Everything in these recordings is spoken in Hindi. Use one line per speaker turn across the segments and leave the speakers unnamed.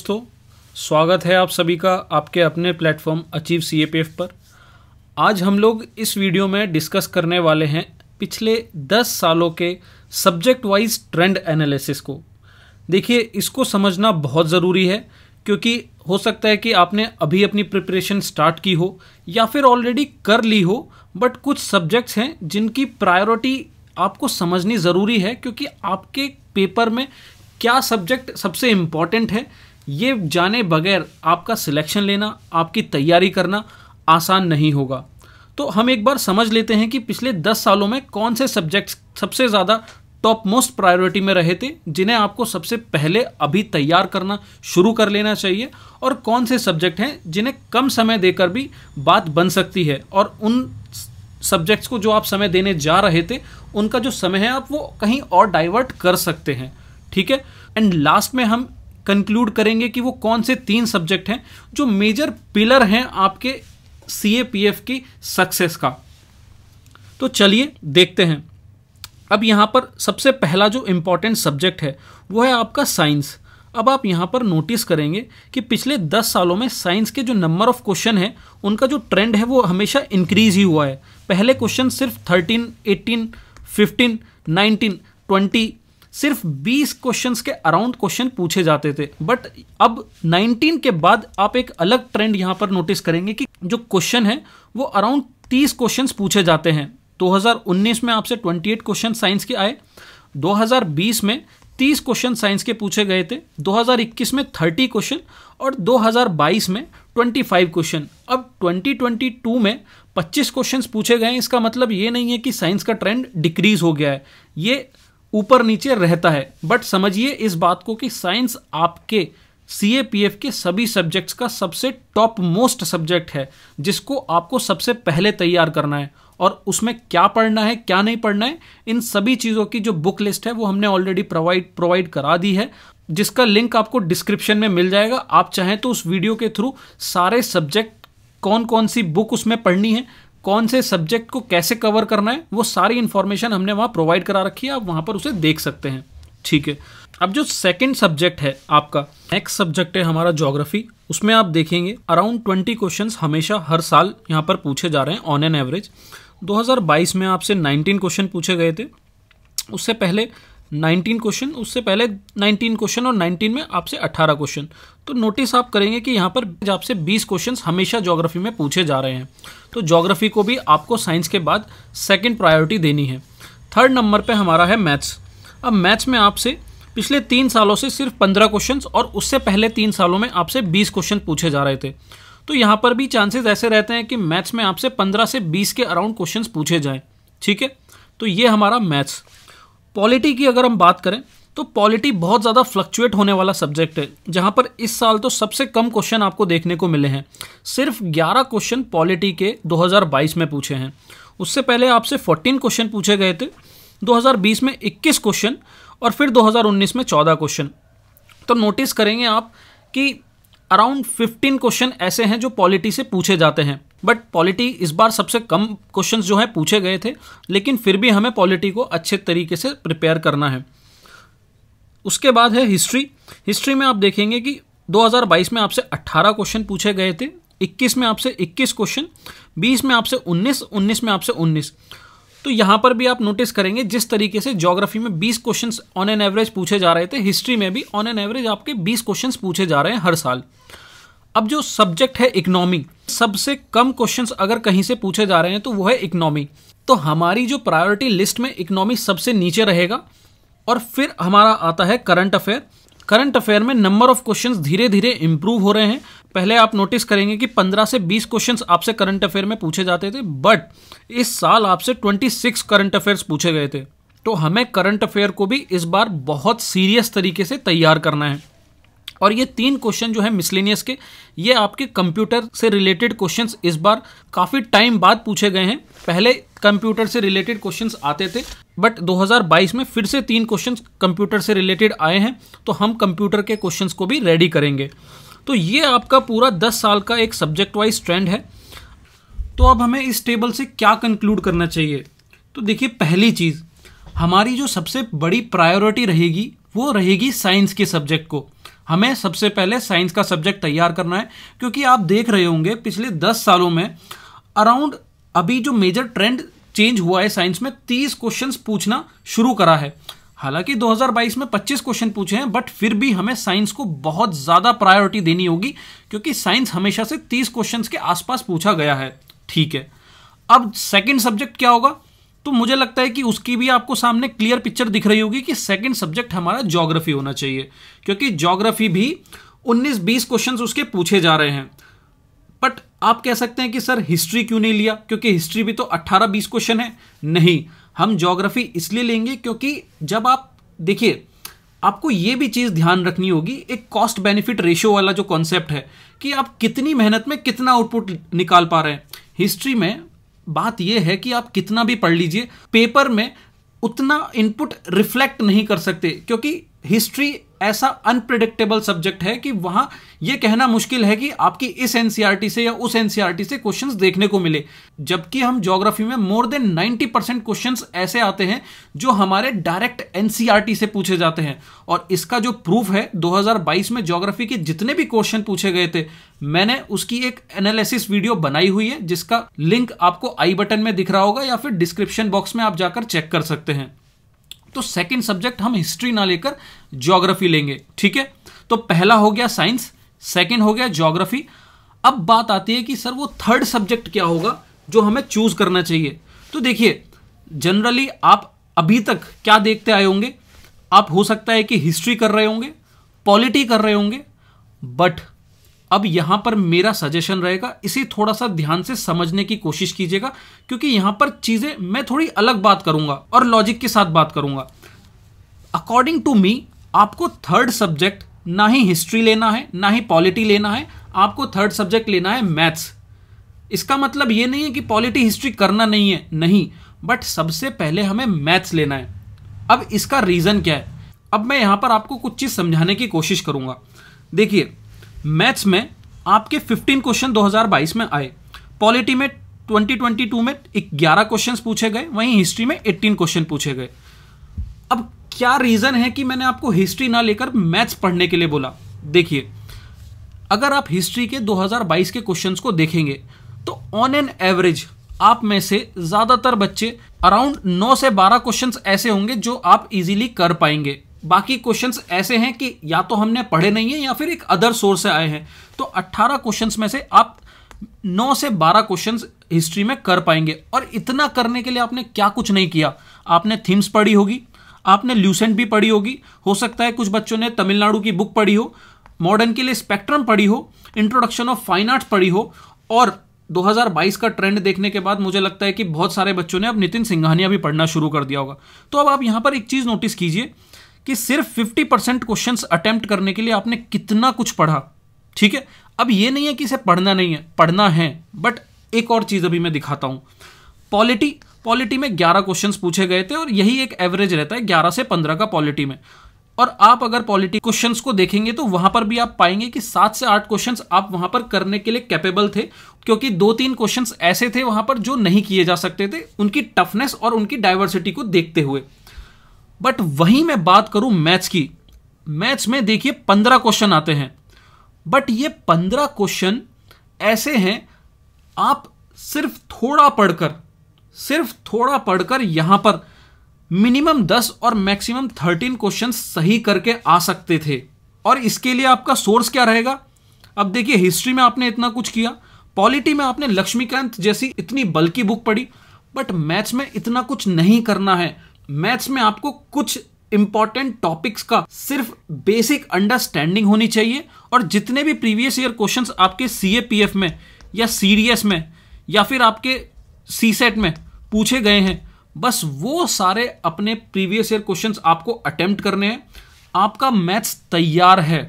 दोस्तों स्वागत है आप सभी का आपके अपने प्लेटफॉर्म अचीव सी पर आज हम लोग इस वीडियो में डिस्कस करने वाले हैं पिछले 10 सालों के सब्जेक्ट वाइज ट्रेंड एनालिसिस को देखिए इसको समझना बहुत ज़रूरी है क्योंकि हो सकता है कि आपने अभी अपनी प्रिपरेशन स्टार्ट की हो या फिर ऑलरेडी कर ली हो बट कुछ सब्जेक्ट्स हैं जिनकी प्रायोरिटी आपको समझनी ज़रूरी है क्योंकि आपके पेपर में क्या सब्जेक्ट सबसे इम्पॉर्टेंट है ये जाने बगैर आपका सिलेक्शन लेना आपकी तैयारी करना आसान नहीं होगा तो हम एक बार समझ लेते हैं कि पिछले दस सालों में कौन से सब्जेक्ट्स सबसे ज़्यादा टॉप मोस्ट प्रायोरिटी में रहे थे जिन्हें आपको सबसे पहले अभी तैयार करना शुरू कर लेना चाहिए और कौन से सब्जेक्ट हैं जिन्हें कम समय देकर भी बात बन सकती है और उन सब्जेक्ट्स को जो आप समय देने जा रहे थे उनका जो समय है आप वो कहीं और डाइवर्ट कर सकते हैं ठीक है एंड लास्ट में हम कंक्लूड करेंगे कि वो कौन से तीन सब्जेक्ट हैं जो मेजर पिलर हैं आपके सी ए पी एफ की सक्सेस का तो चलिए देखते हैं अब यहाँ पर सबसे पहला जो इम्पॉर्टेंट सब्जेक्ट है वो है आपका साइंस अब आप यहाँ पर नोटिस करेंगे कि पिछले दस सालों में साइंस के जो नंबर ऑफ क्वेश्चन हैं उनका जो ट्रेंड है वो हमेशा इंक्रीज ही हुआ है पहले क्वेश्चन सिर्फ thirteen eighteen fifteen nineteen twenty सिर्फ 20 क्वेश्चंस के अराउंड क्वेश्चन पूछे जाते थे बट अब 19 के बाद आप एक अलग ट्रेंड यहाँ पर नोटिस करेंगे कि जो क्वेश्चन है वो अराउंड 30 क्वेश्चंस पूछे जाते हैं 2019 में आपसे 28 क्वेश्चन साइंस के आए 2020 में 30 क्वेश्चन साइंस के पूछे गए थे 2021 में 30 क्वेश्चन और 2022 में 25 क्वेश्चन अब 2022 में 25 क्वेश्चंस पूछे गए हैं इसका मतलब ये नहीं है कि साइंस का ट्रेंड डिक्रीज हो गया है ये ऊपर नीचे रहता है बट समझिए इस बात को कि साइंस आपके सी के सभी सब्जेक्ट्स का सबसे टॉप मोस्ट सब्जेक्ट है जिसको आपको सबसे पहले तैयार करना है और उसमें क्या पढ़ना है क्या नहीं पढ़ना है इन सभी चीज़ों की जो बुक लिस्ट है वो हमने ऑलरेडी प्रोवाइड प्रोवाइड करा दी है जिसका लिंक आपको डिस्क्रिप्शन में मिल जाएगा आप चाहें तो उस वीडियो के थ्रू सारे सब्जेक्ट कौन कौन सी बुक उसमें पढ़नी है कौन से सब्जेक्ट को कैसे कवर करना है वो सारी इंफॉर्मेशन हमने वहाँ प्रोवाइड करा रखी है आप वहाँ पर उसे देख सकते हैं ठीक है अब जो सेकेंड सब्जेक्ट है आपका नेक्स्ट सब्जेक्ट है हमारा जोग्राफी उसमें आप देखेंगे अराउंड ट्वेंटी क्वेश्चन हमेशा हर साल यहाँ पर पूछे जा रहे हैं ऑन एन एवरेज 2022 में आपसे 19 क्वेश्चन पूछे गए थे उससे पहले 19 क्वेश्चन उससे पहले 19 क्वेश्चन और 19 में आपसे 18 क्वेश्चन तो नोटिस आप करेंगे कि यहाँ पर आपसे 20 क्वेश्चंस हमेशा ज्योग्राफी में पूछे जा रहे हैं तो ज्योग्राफी को भी आपको साइंस के बाद सेकंड प्रायोरिटी देनी है थर्ड नंबर पे हमारा है मैथ्स अब मैथ्स में आपसे पिछले तीन सालों से सिर्फ पंद्रह क्वेश्चन और उससे पहले तीन सालों में आपसे बीस क्वेश्चन पूछे जा रहे थे तो यहाँ पर भी चांसेज ऐसे रहते हैं कि मैथ्स में आपसे पंद्रह से बीस के अराउंड क्वेश्चन पूछे जाएँ ठीक है तो ये हमारा मैथ्स पॉलिटी की अगर हम बात करें तो पॉलिटी बहुत ज़्यादा फ्लक्चुएट होने वाला सब्जेक्ट है जहाँ पर इस साल तो सबसे कम क्वेश्चन आपको देखने को मिले हैं सिर्फ 11 क्वेश्चन पॉलिटी के 2022 में पूछे हैं उससे पहले आपसे 14 क्वेश्चन पूछे गए थे 2020 में 21 क्वेश्चन और फिर 2019 में 14 क्वेश्चन तो नोटिस करेंगे आप कि अराउंड 15 क्वेश्चन ऐसे हैं जो पॉलिटी से पूछे जाते हैं बट पॉलिटी इस बार सबसे कम क्वेश्चन जो हैं पूछे गए थे लेकिन फिर भी हमें पॉलिटी को अच्छे तरीके से प्रिपेयर करना है उसके बाद है हिस्ट्री हिस्ट्री में आप देखेंगे कि 2022 में आपसे 18 क्वेश्चन पूछे गए थे 21 में आपसे 21 क्वेश्चन 20 में आपसे 19 19 में आपसे 19 तो यहाँ पर भी आप नोटिस करेंगे जिस तरीके से ज्योग्राफी में 20 क्वेश्चन ऑन एन एवरेज पूछे जा रहे थे हिस्ट्री में भी ऑन एन एवरेज आपके 20 क्वेश्चन पूछे जा रहे हैं हर साल अब जो सब्जेक्ट है इकनॉमी सबसे कम क्वेश्चंस अगर कहीं से पूछे जा रहे हैं तो वो है इकोनॉमी तो हमारी जो प्रायोरिटी लिस्ट में इकोनॉमी सबसे नीचे रहेगा और फिर हमारा आता है करंट अफेयर करंट अफेयर में नंबर ऑफ क्वेश्चंस धीरे धीरे इंप्रूव हो रहे हैं पहले आप नोटिस करेंगे कि 15 से 20 क्वेश्चंस आपसे करंट अफेयर में पूछे जाते थे बट इस साल आपसे 26 करंट अफेयर्स पूछे गए थे तो हमें करंट अफेयर को भी इस बार बहुत सीरियस तरीके से तैयार करना है और ये तीन क्वेश्चन जो है मिसलेनियस के ये आपके कंप्यूटर से रिलेटेड क्वेश्चंस इस बार काफ़ी टाइम बाद पूछे गए हैं पहले कंप्यूटर से रिलेटेड क्वेश्चंस आते थे बट 2022 में फिर से तीन क्वेश्चंस कंप्यूटर से रिलेटेड आए हैं तो हम कंप्यूटर के क्वेश्चंस को भी रेडी करेंगे तो ये आपका पूरा 10 साल का एक सब्जेक्ट वाइज ट्रेंड है तो अब हमें इस टेबल से क्या कंक्लूड करना चाहिए तो देखिए पहली चीज़ हमारी जो सबसे बड़ी प्रायोरिटी रहेगी वो रहेगी साइंस के सब्जेक्ट को हमें सबसे पहले साइंस का सब्जेक्ट तैयार करना है क्योंकि आप देख रहे होंगे पिछले दस सालों में अराउंड अभी जो मेजर ट्रेंड चेंज हुआ है साइंस में तीस क्वेश्चन पूछना शुरू करा है हालांकि 2022 में 25 क्वेश्चन पूछे हैं बट फिर भी हमें साइंस को बहुत ज़्यादा प्रायोरिटी देनी होगी क्योंकि साइंस हमेशा से 30 क्वेश्चंस के आसपास पूछा गया है ठीक है अब सेकंड सब्जेक्ट क्या होगा तो मुझे लगता है कि उसकी भी आपको सामने क्लियर पिक्चर दिख रही होगी कि सेकंड सब्जेक्ट हमारा जोग्राफी होना चाहिए क्योंकि जोग्राफी भी 19-20 क्वेश्चंस उसके पूछे जा रहे हैं बट आप कह सकते हैं कि सर हिस्ट्री क्यों नहीं लिया क्योंकि हिस्ट्री भी तो 18-20 क्वेश्चन है नहीं हम जोग्राफी इसलिए लेंगे क्योंकि जब आप देखिए आपको ये भी चीज़ ध्यान रखनी होगी एक कॉस्ट बेनिफिट रेशियो वाला जो कॉन्सेप्ट है कि आप कितनी मेहनत में कितना आउटपुट निकाल पा रहे हैं हिस्ट्री में बात यह है कि आप कितना भी पढ़ लीजिए पेपर में उतना इनपुट रिफ्लेक्ट नहीं कर सकते क्योंकि हिस्ट्री ऐसा अनप्रिडिक्टेबल सब्जेक्ट है कि वहां यह कहना मुश्किल है कि आपकी इस एनसीआरटी e से या उस एनसीआरटी e से क्वेश्चंस देखने को मिले जबकि हम ज्योग्राफी में मोर देन 90 परसेंट क्वेश्चन ऐसे आते हैं जो हमारे डायरेक्ट एनसीआरटी e से पूछे जाते हैं और इसका जो प्रूफ है 2022 में ज्योग्राफी के जितने भी क्वेश्चन पूछे गए थे मैंने उसकी एक एनालिसिस वीडियो बनाई हुई है जिसका लिंक आपको आई बटन में दिख रहा होगा या फिर डिस्क्रिप्शन बॉक्स में आप जाकर चेक कर सकते हैं तो सेकेंड सब्जेक्ट हम हिस्ट्री ना लेकर ज्योग्राफी लेंगे ठीक है तो पहला हो गया साइंस सेकेंड हो गया ज्योग्राफी अब बात आती है कि सर वो थर्ड सब्जेक्ट क्या होगा जो हमें चूज करना चाहिए तो देखिए जनरली आप अभी तक क्या देखते आए होंगे आप हो सकता है कि हिस्ट्री कर रहे होंगे पॉलिटी कर रहे होंगे बट अब यहाँ पर मेरा सजेशन रहेगा इसे थोड़ा सा ध्यान से समझने की कोशिश कीजिएगा क्योंकि यहाँ पर चीज़ें मैं थोड़ी अलग बात करूंगा और लॉजिक के साथ बात करूंगा अकॉर्डिंग टू मी आपको थर्ड सब्जेक्ट ना ही हिस्ट्री लेना है ना ही पॉलिटी लेना है आपको थर्ड सब्जेक्ट लेना है मैथ्स इसका मतलब ये नहीं है कि पॉलिटी हिस्ट्री करना नहीं है नहीं बट सबसे पहले हमें मैथ्स लेना है अब इसका रीज़न क्या है अब मैं यहाँ पर आपको कुछ चीज़ समझाने की कोशिश करूँगा देखिए मैथ्स में आपके 15 क्वेश्चन 2022 में आए पॉलिटी में 2022 में 11 क्वेश्चंस पूछे गए वहीं हिस्ट्री में 18 क्वेश्चन पूछे गए अब क्या रीज़न है कि मैंने आपको हिस्ट्री ना लेकर मैथ्स पढ़ने के लिए बोला देखिए अगर आप हिस्ट्री के 2022 के क्वेश्चंस को देखेंगे तो ऑन एन एवरेज आप में से ज़्यादातर बच्चे अराउंड 9 से 12 क्वेश्चंस ऐसे होंगे जो आप इजीली कर पाएंगे बाकी क्वेश्चंस ऐसे हैं कि या तो हमने पढ़े नहीं है या फिर एक अदर सोर्स से आए हैं तो 18 क्वेश्चंस में से आप 9 से 12 क्वेश्चंस हिस्ट्री में कर पाएंगे और इतना करने के लिए आपने क्या कुछ नहीं किया आपने थीम्स पढ़ी होगी आपने ल्यूसेंट भी पढ़ी होगी हो सकता है कुछ बच्चों ने तमिलनाडु की बुक पढ़ी हो मॉडर्न के लिए स्पेक्ट्रम पढ़ी हो इंट्रोडक्शन ऑफ फाइन आर्ट्स पढ़ी हो और 2022 का ट्रेंड देखने के बाद मुझे लगता है कि बहुत सारे बच्चों ने अब नितिन सिंघानिया भी पढ़ना शुरू कर दिया होगा तो अब आप यहां पर एक चीज नोटिस कीजिए कि सिर्फ 50 परसेंट क्वेश्चन अटेम्प्ट करने के लिए आपने कितना कुछ पढ़ा ठीक है अब ये नहीं है कि इसे पढ़ना नहीं है पढ़ना है बट एक और चीज़ अभी मैं दिखाता हूँ पॉलिटी पॉलिटी में 11 क्वेश्चन पूछे गए थे और यही एक एवरेज रहता है 11 से 15 का पॉलिटी में और आप अगर पॉलिटी क्वेश्चन को देखेंगे तो वहां पर भी आप पाएंगे कि सात से आठ क्वेश्चन आप वहां पर करने के लिए कैपेबल थे क्योंकि दो तीन क्वेश्चन ऐसे थे वहां पर जो नहीं किए जा सकते थे उनकी टफनेस और उनकी डाइवर्सिटी को देखते हुए बट वहीं मैं बात करूं मैथ्स की मैथ्स में देखिए पंद्रह क्वेश्चन आते हैं बट ये पंद्रह क्वेश्चन ऐसे हैं आप सिर्फ थोड़ा पढ़कर सिर्फ थोड़ा पढ़कर यहां पर मिनिमम दस और मैक्सिमम थर्टीन क्वेश्चन सही करके आ सकते थे और इसके लिए आपका सोर्स क्या रहेगा अब देखिए हिस्ट्री में आपने इतना कुछ किया पॉलिटी में आपने लक्ष्मीकांत जैसी इतनी बल्कि बुक पढ़ी बट मैथ्स में इतना कुछ नहीं करना है मैथ्स में आपको कुछ इंपॉर्टेंट टॉपिक्स का सिर्फ बेसिक अंडरस्टैंडिंग होनी चाहिए और जितने भी प्रीवियस ईयर क्वेश्चन आपके सी ए पी एफ में या सी डी एस में या फिर आपके सी सेट में पूछे गए हैं बस वो सारे अपने प्रीवियस ईयर क्वेश्चन आपको अटेम्प्ट करने हैं आपका मैथ्स तैयार है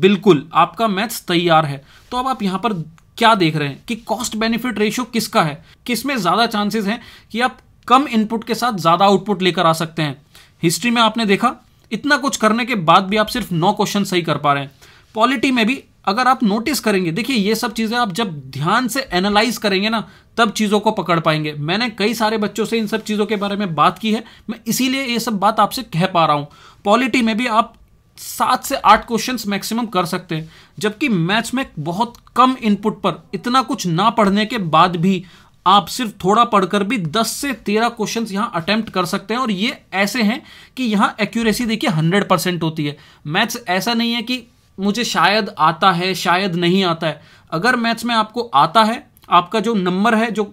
बिल्कुल आपका मैथ्स तैयार है तो अब आप यहाँ पर क्या देख रहे हैं कि कॉस्ट बेनिफिट रेशियो किसका है किसमें ज़्यादा चांसेस हैं कि आप कम इनपुट के साथ ज़्यादा आउटपुट लेकर आ सकते हैं हिस्ट्री में आपने देखा इतना कुछ करने के बाद भी आप सिर्फ नौ क्वेश्चन सही कर पा रहे हैं पॉलिटी में भी अगर आप नोटिस करेंगे देखिए ये सब चीज़ें आप जब ध्यान से एनालाइज करेंगे ना तब चीज़ों को पकड़ पाएंगे मैंने कई सारे बच्चों से इन सब चीज़ों के बारे में बात की है मैं इसीलिए ये सब बात आपसे कह पा रहा हूँ पॉलिटी में भी आप सात से आठ क्वेश्चंस मैक्सिमम कर सकते हैं जबकि मैथ्स में बहुत कम इनपुट पर इतना कुछ ना पढ़ने के बाद भी आप सिर्फ थोड़ा पढ़कर भी 10 से 13 क्वेश्चन यहां अटेम्प्ट कर सकते हैं और ये ऐसे हैं कि यहां एक्यूरेसी देखिए 100 परसेंट होती है मैथ्स ऐसा नहीं है कि मुझे शायद आता है शायद नहीं आता है अगर मैथ्स में आपको आता है आपका जो नंबर है जो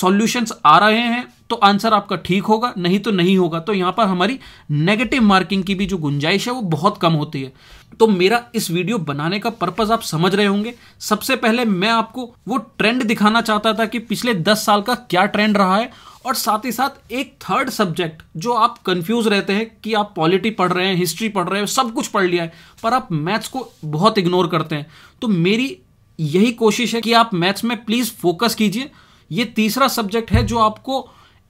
सॉल्यूशंस आ रहे हैं तो आंसर आपका ठीक होगा नहीं तो नहीं होगा तो यहां पर हमारी नेगेटिव मार्किंग की भी जो गुंजाइश है वो बहुत कम होती है तो मेरा इस वीडियो बनाने का पर्पज आप समझ रहे होंगे सबसे पहले मैं आपको वो ट्रेंड दिखाना चाहता था कि पिछले दस साल का क्या ट्रेंड रहा है और साथ ही साथ एक थर्ड सब्जेक्ट जो आप कंफ्यूज रहते हैं कि आप पॉलिटी पढ़ रहे हैं हिस्ट्री पढ़ रहे हैं सब कुछ पढ़ लिया है पर आप मैथ्स को बहुत इग्नोर करते हैं तो मेरी यही कोशिश है कि आप मैथ्स में प्लीज़ फोकस कीजिए ये तीसरा सब्जेक्ट है जो आपको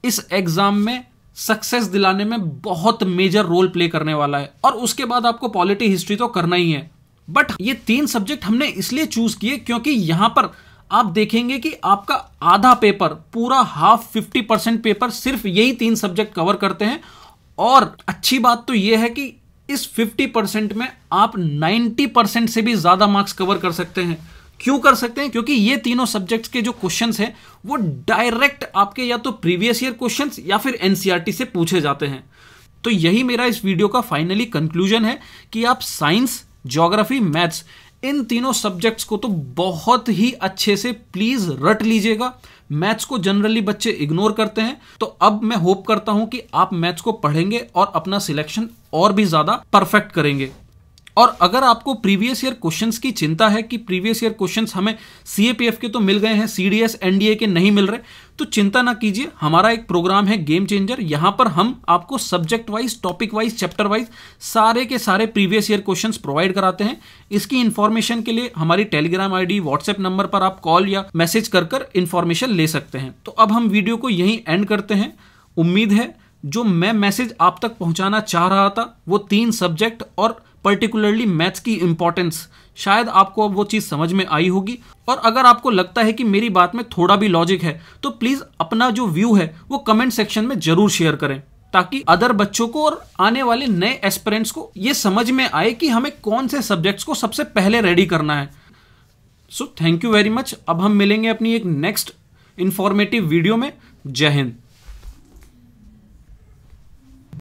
इस एग्जाम में सक्सेस दिलाने में बहुत मेजर रोल प्ले करने वाला है और उसके बाद आपको पॉलिटी हिस्ट्री तो करना ही है बट ये तीन सब्जेक्ट हमने इसलिए चूज किए क्योंकि यहां पर आप देखेंगे कि आपका आधा पेपर पूरा हाफ फिफ्टी परसेंट पेपर सिर्फ यही तीन सब्जेक्ट कवर करते हैं और अच्छी बात तो यह है कि इस फिफ्टी परसेंट में आप नाइन्टी परसेंट से भी ज्यादा मार्क्स कवर कर सकते हैं क्यों कर सकते हैं क्योंकि ये तीनों सब्जेक्ट्स के जो क्वेश्चन हैं वो डायरेक्ट आपके या तो प्रीवियस ईयर क्वेश्चन या फिर एनसीईआरटी e से पूछे जाते हैं तो यही मेरा इस वीडियो का फाइनली कंक्लूजन है कि आप साइंस ज्योग्राफी मैथ्स इन तीनों सब्जेक्ट्स को तो बहुत ही अच्छे से प्लीज रट लीजिएगा मैथ्स को जनरली बच्चे इग्नोर करते हैं तो अब मैं होप करता हूं कि आप मैथ्स को पढ़ेंगे और अपना सिलेक्शन और भी ज्यादा परफेक्ट करेंगे और अगर आपको प्रीवियस ईयर क्वेश्चंस की चिंता है कि प्रीवियस ईयर क्वेश्चंस हमें सीएपीएफ के तो मिल गए हैं सी एनडीए के नहीं मिल रहे तो चिंता ना कीजिए हमारा एक प्रोग्राम है गेम चेंजर यहां पर हम आपको subject wise topic wise chapter wise सारे के सारे प्रीवियस ईयर क्वेश्चन प्रोवाइड कराते हैं इसकी इंफॉर्मेशन के लिए हमारी टेलीग्राम आईडी व्हाट्सएप नंबर पर आप कॉल या मैसेज कर कर इंफॉर्मेशन ले सकते हैं तो अब हम वीडियो को यहीं एंड करते हैं उम्मीद है जो मैं मैसेज आप तक पहुंचाना चाह रहा था वो तीन सब्जेक्ट और पर्टिकुलरली मैथ्स की इंपॉर्टेंस शायद आपको अब वो चीज़ समझ में आई होगी और अगर आपको लगता है कि मेरी बात में थोड़ा भी लॉजिक है तो प्लीज़ अपना जो व्यू है वो कमेंट सेक्शन में ज़रूर शेयर करें ताकि अदर बच्चों को और आने वाले नए एस्परेंट्स को ये समझ में आए कि हमें कौन से सब्जेक्ट्स को सबसे पहले रेडी करना है so thank you very much अब हम मिलेंगे अपनी एक नेक्स्ट इन्फॉर्मेटिव वीडियो में जय हिंद